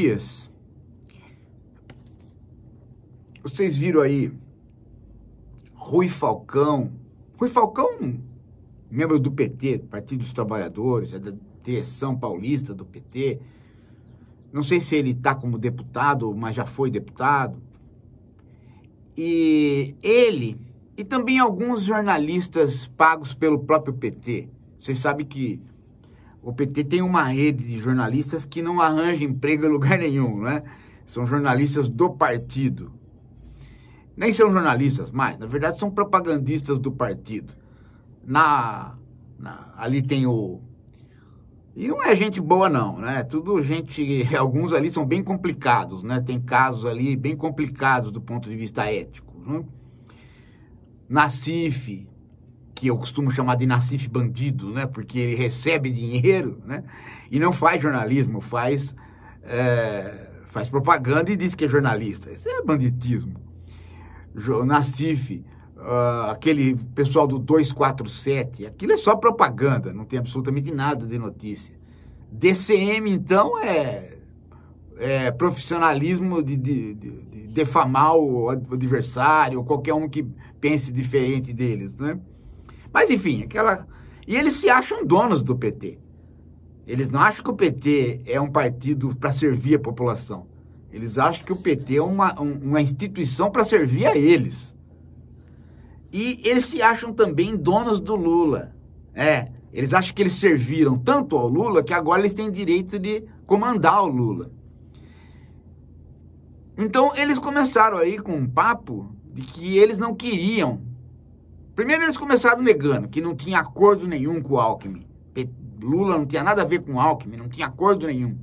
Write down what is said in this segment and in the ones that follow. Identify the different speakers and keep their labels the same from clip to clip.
Speaker 1: dias, vocês viram aí Rui Falcão. Rui Falcão, membro do PT, Partido dos Trabalhadores, é da direção paulista do PT. Não sei se ele está como deputado, mas já foi deputado. E ele e também alguns jornalistas pagos pelo próprio PT. Vocês sabem que o PT tem uma rede de jornalistas que não arranja emprego em lugar nenhum, né? São jornalistas do partido. Nem são jornalistas mais, na verdade são propagandistas do partido. Na, na ali tem o e não é gente boa não, né? Tudo gente, alguns ali são bem complicados, né? Tem casos ali bem complicados do ponto de vista ético. Né? Na CIF, que eu costumo chamar de Nassif bandido, né? Porque ele recebe dinheiro, né? E não faz jornalismo, faz é, faz propaganda e diz que é jornalista. Isso é banditismo. Nassif, uh, aquele pessoal do 247, aquilo é só propaganda, não tem absolutamente nada de notícia. DCM, então, é, é profissionalismo de, de, de defamar o adversário, ou qualquer um que pense diferente deles, né? Mas enfim, aquela. E eles se acham donos do PT. Eles não acham que o PT é um partido para servir a população. Eles acham que o PT é uma, uma instituição para servir a eles. E eles se acham também donos do Lula. É, eles acham que eles serviram tanto ao Lula que agora eles têm direito de comandar o Lula. Então eles começaram aí com um papo de que eles não queriam Primeiro eles começaram negando que não tinha acordo nenhum com o Alckmin. Lula não tinha nada a ver com o Alckmin, não tinha acordo nenhum.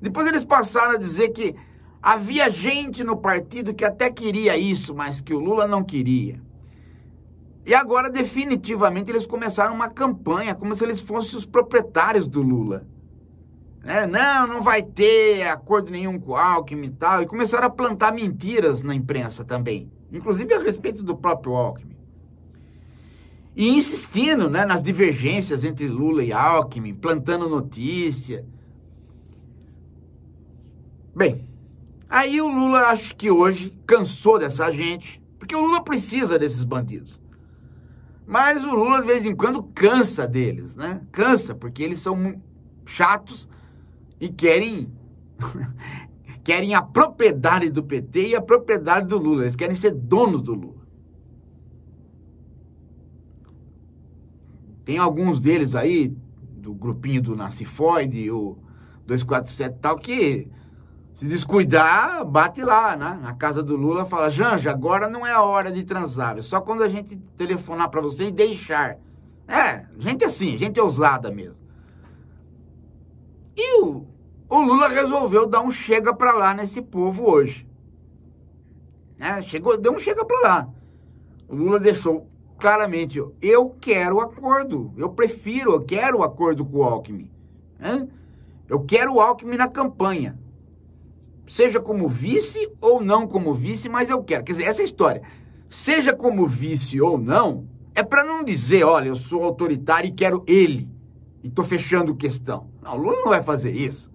Speaker 1: Depois eles passaram a dizer que havia gente no partido que até queria isso, mas que o Lula não queria. E agora, definitivamente, eles começaram uma campanha, como se eles fossem os proprietários do Lula. Né? Não, não vai ter acordo nenhum com o Alckmin e tal. E começaram a plantar mentiras na imprensa também, inclusive a respeito do próprio Alckmin e insistindo né, nas divergências entre Lula e Alckmin, plantando notícia. Bem, aí o Lula acho que hoje cansou dessa gente, porque o Lula precisa desses bandidos. Mas o Lula de vez em quando cansa deles, né? Cansa, porque eles são chatos e querem querem a propriedade do PT e a propriedade do Lula. Eles querem ser donos do Lula. Tem alguns deles aí, do grupinho do Nacifoide, o 247 e tal, que se descuidar, bate lá, né? Na casa do Lula, fala, Janja, agora não é a hora de transar, é só quando a gente telefonar para você e deixar. É, gente assim, gente ousada mesmo. E o, o Lula resolveu dar um chega para lá nesse povo hoje. Né? Chegou, deu um chega para lá. O Lula deixou claramente, eu quero acordo, eu prefiro, eu quero acordo com o Alckmin. Né? Eu quero o Alckmin na campanha. Seja como vice ou não como vice, mas eu quero. Quer dizer, essa é história, seja como vice ou não, é para não dizer, olha, eu sou autoritário e quero ele. E estou fechando questão. Não, o Lula não vai fazer isso.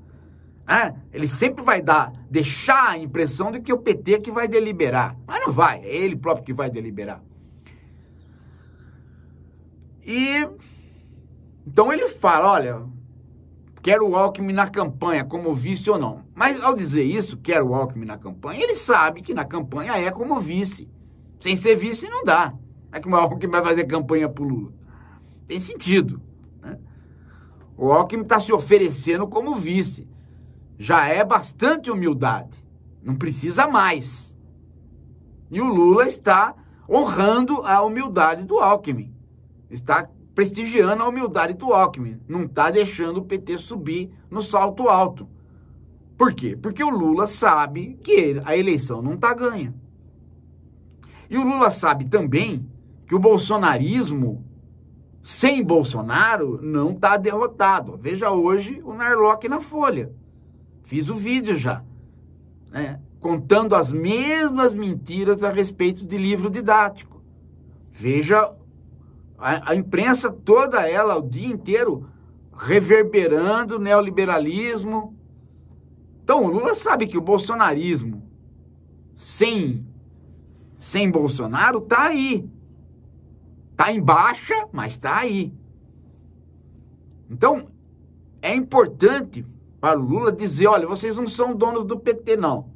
Speaker 1: Né? Ele sempre vai dar, deixar a impressão de que o PT é que vai deliberar. Mas não vai, é ele próprio que vai deliberar. E então ele fala, olha, quero o Alckmin na campanha, como vice ou não. Mas ao dizer isso, quero o Alckmin na campanha, ele sabe que na campanha é como vice. Sem ser vice não dá. É que o Alckmin vai fazer campanha pro Lula. Tem sentido. Né? O Alckmin está se oferecendo como vice. Já é bastante humildade. Não precisa mais. E o Lula está honrando a humildade do Alckmin está prestigiando a humildade do Alckmin, não está deixando o PT subir no salto alto. Por quê? Porque o Lula sabe que a eleição não está ganha. E o Lula sabe também que o bolsonarismo sem Bolsonaro não está derrotado. Veja hoje o Narlock na Folha. Fiz o vídeo já, né? contando as mesmas mentiras a respeito de livro didático. Veja a, a imprensa toda ela, o dia inteiro, reverberando neoliberalismo. Então, o Lula sabe que o bolsonarismo sem, sem Bolsonaro tá aí. Tá em baixa, mas tá aí. Então, é importante para o Lula dizer, olha, vocês não são donos do PT não,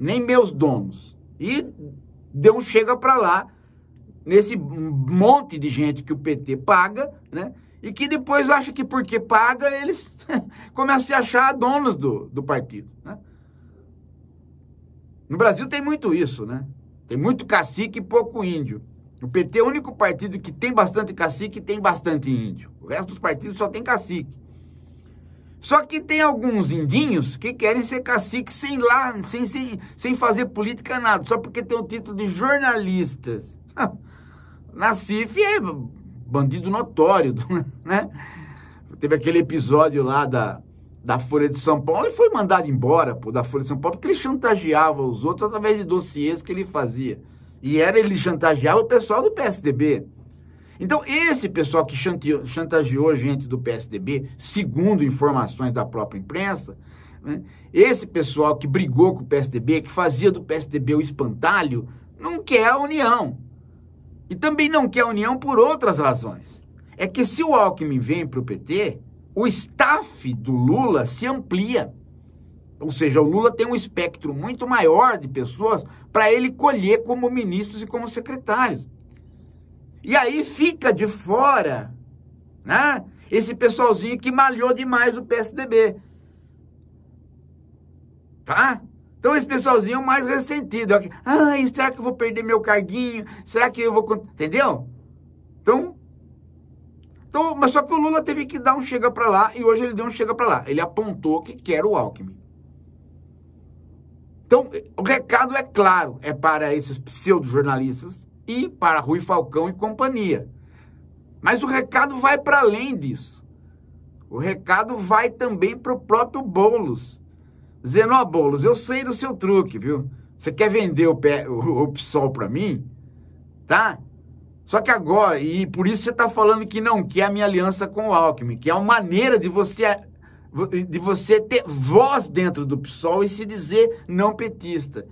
Speaker 1: nem meus donos. E deu um chega para lá nesse monte de gente que o PT paga, né? E que depois acha que porque paga, eles começam a se achar donos do, do partido, né? No Brasil tem muito isso, né? Tem muito cacique e pouco índio. O PT é o único partido que tem bastante cacique e tem bastante índio. O resto dos partidos só tem cacique. Só que tem alguns indinhos que querem ser cacique sem lá, sem, sem, sem fazer política nada, só porque tem o título de jornalistas. Nassif é bandido notório, né? Teve aquele episódio lá da, da Folha de São Paulo e foi mandado embora pô, da Folha de São Paulo porque ele chantageava os outros através de dossiês que ele fazia. E era ele chantageava o pessoal do PSDB. Então, esse pessoal que chantageou gente do PSDB, segundo informações da própria imprensa, né, esse pessoal que brigou com o PSDB, que fazia do PSDB o espantalho, não quer a união. E também não quer a união por outras razões. É que se o Alckmin vem para o PT, o staff do Lula se amplia. Ou seja, o Lula tem um espectro muito maior de pessoas para ele colher como ministros e como secretários. E aí fica de fora né, esse pessoalzinho que malhou demais o PSDB. Tá? Então esse pessoalzinho é mais ressentido. Ah, será que eu vou perder meu carguinho? Será que eu vou... Entendeu? Então... então mas só que o Lula teve que dar um chega para lá e hoje ele deu um chega para lá. Ele apontou que quer o Alckmin. Então, o recado é claro, é para esses pseudo-jornalistas e para Rui Falcão e companhia. Mas o recado vai para além disso. O recado vai também para o próprio Boulos. Zenó Boulos, eu sei do seu truque, viu? Você quer vender o, pé, o, o PSOL para mim? Tá? Só que agora, e por isso você está falando que não quer a minha aliança com o Alckmin, que é uma maneira de você, de você ter voz dentro do PSOL e se dizer não petista.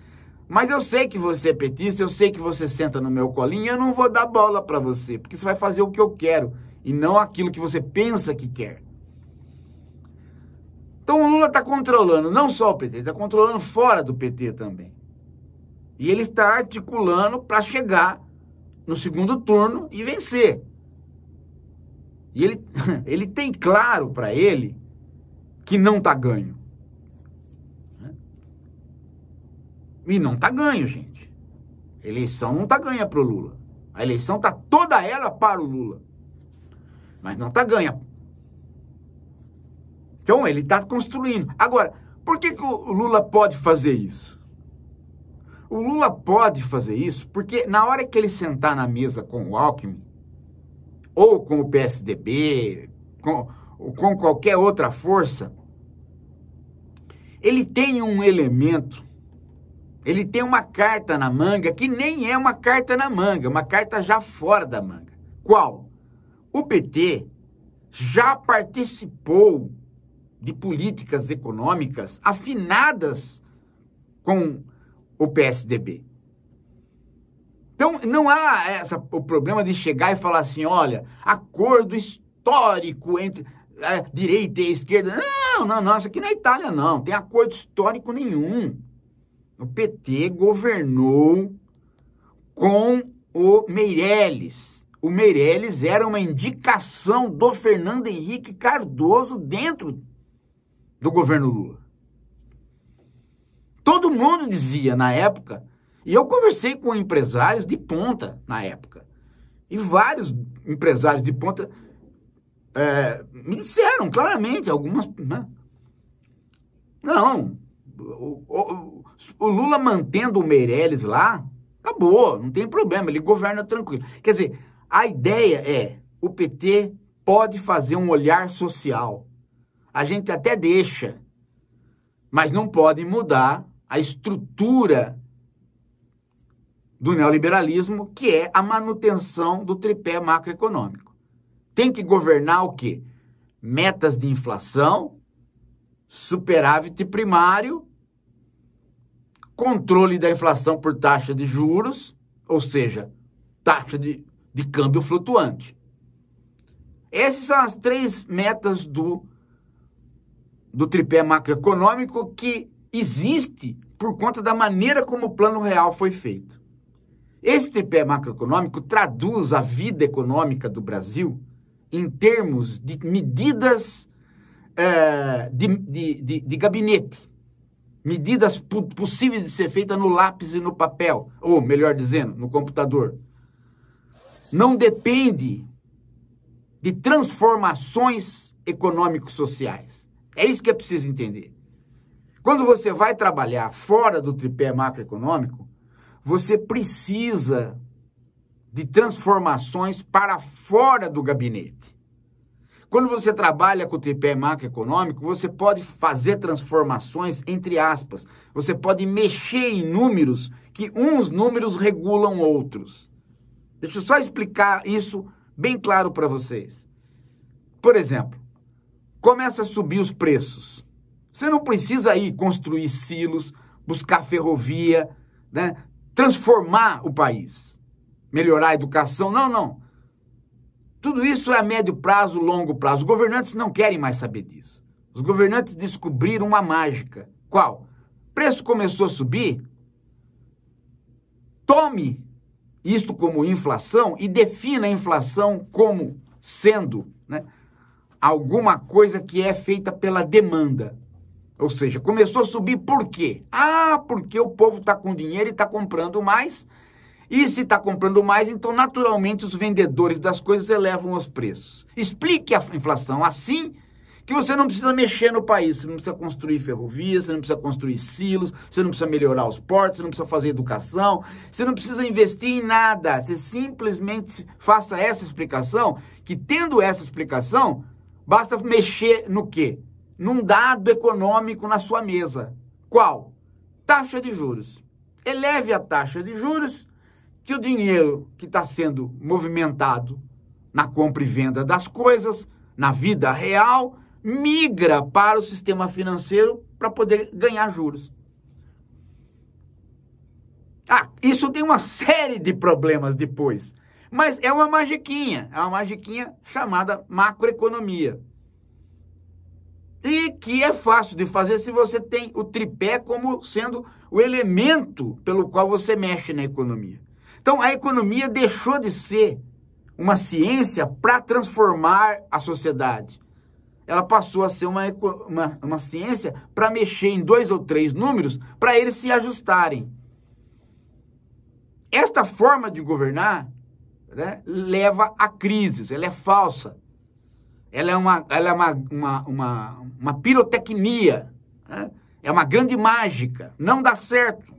Speaker 1: Mas eu sei que você é petista, eu sei que você senta no meu colinho, eu não vou dar bola para você, porque você vai fazer o que eu quero e não aquilo que você pensa que quer. Então o Lula está controlando não só o PT, está controlando fora do PT também. E ele está articulando para chegar no segundo turno e vencer. E ele, ele tem claro para ele que não está ganho. E não está ganho, gente. A eleição não está ganha para o Lula. A eleição está toda ela para o Lula. Mas não está ganha então ele está construindo. Agora, por que, que o Lula pode fazer isso? O Lula pode fazer isso porque na hora que ele sentar na mesa com o Alckmin, ou com o PSDB, com, com qualquer outra força, ele tem um elemento, ele tem uma carta na manga que nem é uma carta na manga, uma carta já fora da manga. Qual? O PT já participou de políticas econômicas afinadas com o PSDB. Então, não há essa, o problema de chegar e falar assim, olha, acordo histórico entre é, direita e esquerda. Não, não, não, isso aqui na é Itália, não. Tem acordo histórico nenhum. O PT governou com o Meirelles. O Meirelles era uma indicação do Fernando Henrique Cardoso dentro do governo Lula. Todo mundo dizia na época, e eu conversei com empresários de ponta na época, e vários empresários de ponta é, me disseram claramente algumas. Né? Não, o, o, o Lula mantendo o Meirelles lá, acabou, não tem problema, ele governa tranquilo. Quer dizer, a ideia é: o PT pode fazer um olhar social a gente até deixa, mas não pode mudar a estrutura do neoliberalismo, que é a manutenção do tripé macroeconômico. Tem que governar o quê? Metas de inflação, superávit primário, controle da inflação por taxa de juros, ou seja, taxa de, de câmbio flutuante. Essas são as três metas do do tripé macroeconômico que existe por conta da maneira como o plano real foi feito. Esse tripé macroeconômico traduz a vida econômica do Brasil em termos de medidas é, de, de, de, de, gabinete, medidas possíveis de ser feitas no lápis e no papel, ou melhor dizendo, no computador. Não depende de transformações econômico-sociais. É isso que é preciso entender. Quando você vai trabalhar fora do tripé macroeconômico, você precisa de transformações para fora do gabinete. Quando você trabalha com o tripé macroeconômico, você pode fazer transformações entre aspas. Você pode mexer em números que uns números regulam outros. Deixa eu só explicar isso bem claro para vocês. Por exemplo, começa a subir os preços. Você não precisa aí construir silos, buscar ferrovia, né? transformar o país, melhorar a educação. Não, não. Tudo isso é a médio prazo, longo prazo. Os governantes não querem mais saber disso. Os governantes descobriram uma mágica. Qual? O preço começou a subir. Tome isto como inflação e defina a inflação como sendo, né? alguma coisa que é feita pela demanda. Ou seja, começou a subir por quê? Ah, porque o povo está com dinheiro e está comprando mais. E se está comprando mais, então naturalmente os vendedores das coisas elevam os preços. Explique a inflação assim que você não precisa mexer no país, você não precisa construir ferrovias, você não precisa construir silos, você não precisa melhorar os portos, você não precisa fazer educação, você não precisa investir em nada. Você simplesmente faça essa explicação, que tendo essa explicação, Basta mexer no quê? Num dado econômico na sua mesa. Qual? Taxa de juros. Eleve a taxa de juros, que o dinheiro que está sendo movimentado na compra e venda das coisas, na vida real, migra para o sistema financeiro para poder ganhar juros. Ah, isso tem uma série de problemas depois. Mas é uma magiquinha, é uma magiquinha chamada macroeconomia. E que é fácil de fazer se você tem o tripé como sendo o elemento pelo qual você mexe na economia. Então a economia deixou de ser uma ciência para transformar a sociedade. Ela passou a ser uma, uma, uma ciência para mexer em dois ou três números para eles se ajustarem. Esta forma de governar né, leva a crises, ela é falsa. Ela é uma, ela é uma, uma, uma, uma pirotecnia, né? é uma grande mágica, não dá certo.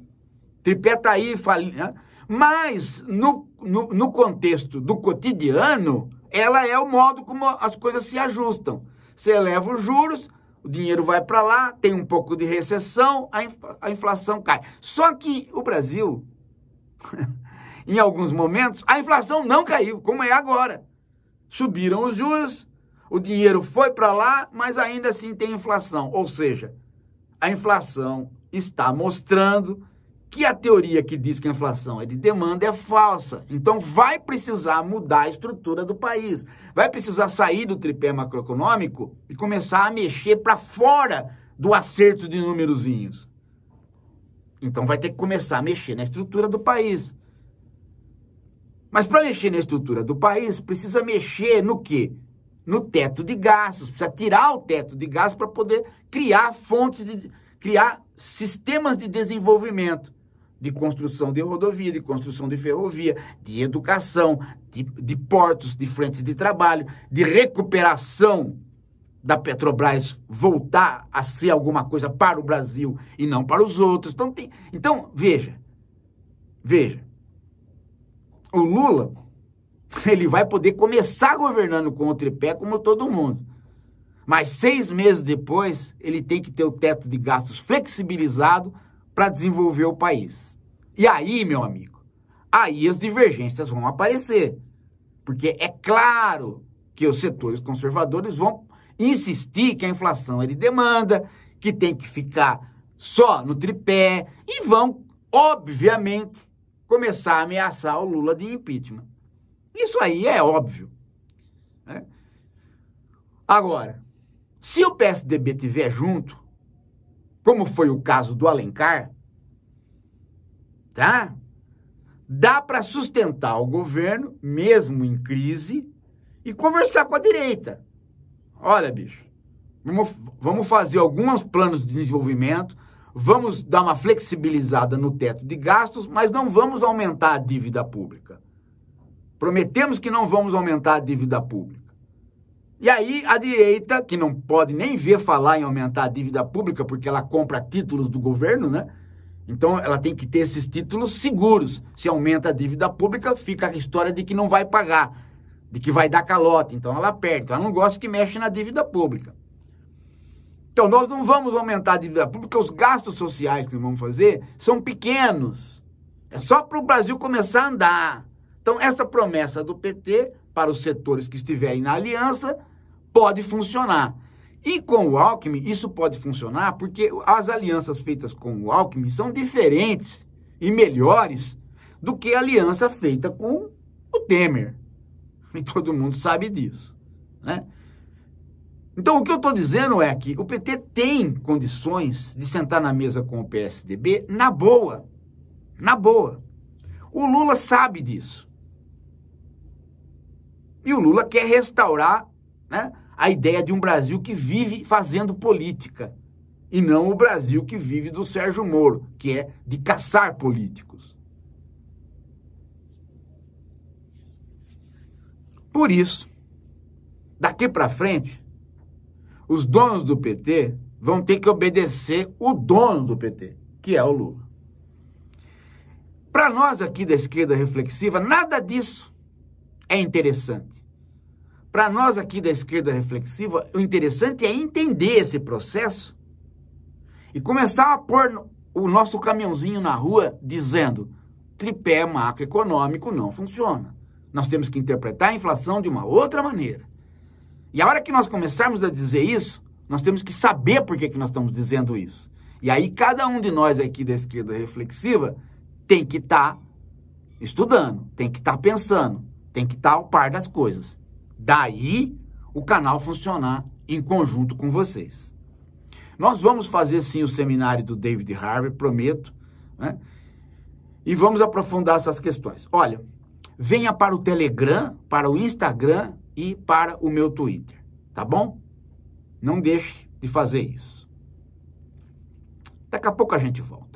Speaker 1: Tripé está aí, né? mas no, no, no contexto do cotidiano, ela é o modo como as coisas se ajustam. Você eleva os juros, o dinheiro vai para lá, tem um pouco de recessão, a, inflação cai. Só que o Brasil em alguns momentos, a inflação não caiu, como é agora. Subiram os juros, o dinheiro foi para lá, mas ainda assim tem inflação. Ou seja, a inflação está mostrando que a teoria que diz que a inflação é de demanda é falsa. Então vai precisar mudar a estrutura do país. Vai precisar sair do tripé macroeconômico e começar a mexer para fora do acerto de númerozinhos. Então vai ter que começar a mexer na estrutura do país. Mas para mexer na estrutura do país, precisa mexer no quê? No teto de gastos, precisa tirar o teto de gastos para poder criar fontes de criar sistemas de desenvolvimento, de construção de rodovia, de construção de ferrovia, de educação, de, de portos, de frente de trabalho, de recuperação da Petrobras voltar a ser alguma coisa para o Brasil e não para os outros. Então, tem, então veja, veja, o Lula, ele vai poder começar governando com o tripé como todo mundo. Mas seis meses depois, ele tem que ter o teto de gastos flexibilizado para desenvolver o país. E aí, meu amigo, aí as divergências vão aparecer. Porque é claro que os setores conservadores vão insistir que a inflação ele demanda, que tem que ficar só no tripé, e vão, obviamente, começar a ameaçar o Lula de impeachment. Isso aí é óbvio. Né? Agora, se o PSDB tiver junto, como foi o caso do Alencar, tá? Dá para sustentar o governo, mesmo em crise, e conversar com a direita. Olha, bicho, vamos, vamos fazer alguns planos de desenvolvimento Vamos dar uma flexibilizada no teto de gastos, mas não vamos aumentar a dívida pública. Prometemos que não vamos aumentar a dívida pública. E aí a direita, que não pode nem ver falar em aumentar a dívida pública, porque ela compra títulos do governo, né? Então ela tem que ter esses títulos seguros. Se aumenta a dívida pública, fica a história de que não vai pagar, de que vai dar calote. Então ela perde. Então, ela não gosta que mexe na dívida pública. Então, nós não vamos aumentar a dívida pública, os gastos sociais que nós vamos fazer são pequenos. É só para o Brasil começar a andar. Então, essa promessa do PT para os setores que estiverem na aliança pode funcionar. E com o Alckmin, isso pode funcionar porque as alianças feitas com o Alckmin são diferentes e melhores do que a aliança feita com o Temer. E todo mundo sabe disso, né? Então, o que eu estou dizendo é que o PT tem condições de sentar na mesa com o PSDB na boa. Na boa. O Lula sabe disso. E o Lula quer restaurar né, a ideia de um Brasil que vive fazendo política. E não o Brasil que vive do Sérgio Moro, que é de caçar políticos. Por isso, daqui para frente, os donos do PT vão ter que obedecer o dono do PT, que é o Lula. Para nós aqui da esquerda reflexiva, nada disso é interessante. Para nós aqui da esquerda reflexiva, o interessante é entender esse processo e começar a pôr o nosso caminhãozinho na rua dizendo: tripé macroeconômico não funciona. Nós temos que interpretar a inflação de uma outra maneira. E a hora que nós começarmos a dizer isso, nós temos que saber por que, que nós estamos dizendo isso. E aí cada um de nós aqui da esquerda reflexiva tem que estar tá estudando, tem que estar tá pensando, tem que estar tá ao par das coisas. Daí o canal funcionar em conjunto com vocês. Nós vamos fazer sim o seminário do David Harvey, prometo, né? E vamos aprofundar essas questões. Olha, venha para o Telegram, para o Instagram e para o meu Twitter, tá bom? Não deixe de fazer isso. Daqui a pouco a gente volta.